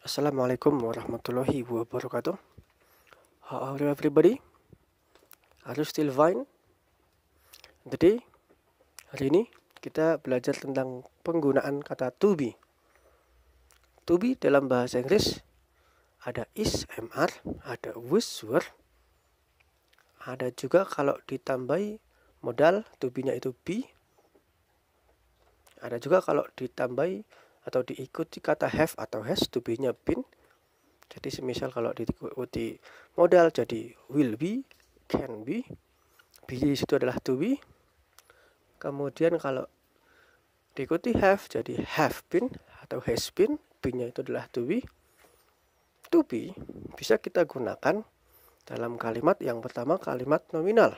Assalamualaikum warahmatullahi wabarakatuh. How are you everybody? Are you still fine? Jadi, hari ini kita belajar tentang penggunaan kata to be. To be dalam bahasa Inggris ada is MR, ada was were, ada juga kalau ditambahi modal to be-nya itu be. Ada juga kalau ditambahi atau diikuti kata have atau has to be-nya been. Jadi semisal kalau diikuti modal jadi will be, can be. Be di situ adalah to be. Kemudian kalau diikuti have jadi have been atau has been, be nya itu adalah to be. To be bisa kita gunakan dalam kalimat yang pertama kalimat nominal.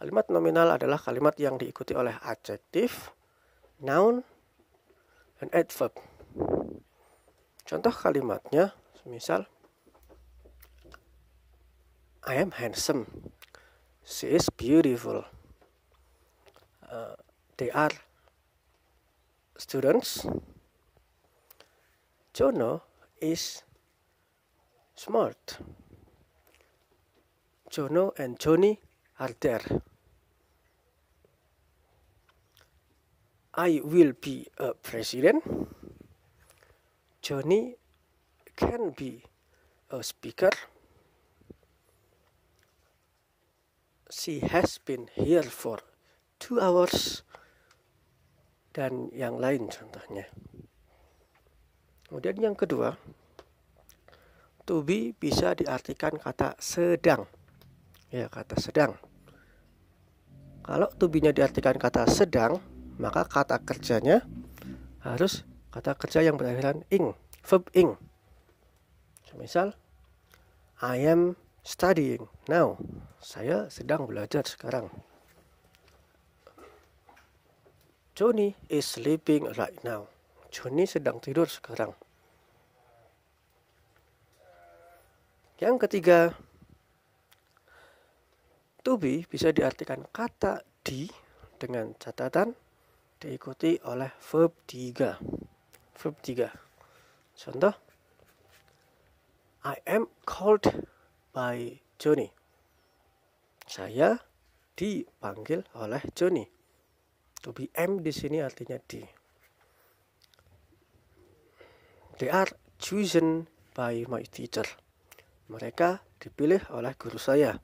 Kalimat nominal adalah kalimat yang diikuti oleh adjektif, noun, an adverb. Contoh kalimatnya, misal, I am handsome. She is beautiful. Uh, they are students. Jono is smart. Jono and Johnny are there. I will be a president. Johnny can be a speaker. She has been here for two hours. Dan yang lain contohnya. Kemudian yang kedua, to be bisa diartikan kata sedang. Ya, kata sedang. Kalau to be-nya diartikan kata sedang, maka kata kerjanya harus kata kerja yang berakhiran ing, verb ing. Misal, I am studying now. Saya sedang belajar sekarang. Johnny is sleeping right now. Johnny sedang tidur sekarang. Yang ketiga, to be bisa diartikan kata di dengan catatan diikuti oleh verb 3. Verb 3. Contoh I am called by Johnny. Saya dipanggil oleh Johnny. To be am di sini artinya di. They are chosen by my teacher. Mereka dipilih oleh guru saya.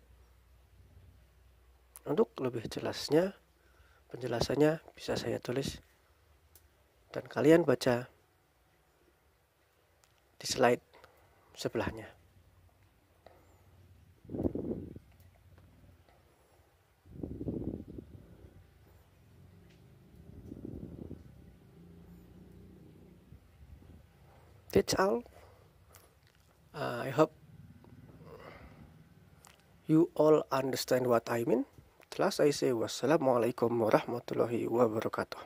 Untuk lebih jelasnya, Penjelasannya bisa saya tulis dan kalian baca di slide sebelahnya. That's all. Uh, I hope you all understand what I mean. Telah saya wassalamualaikum warahmatullahi wabarakatuh.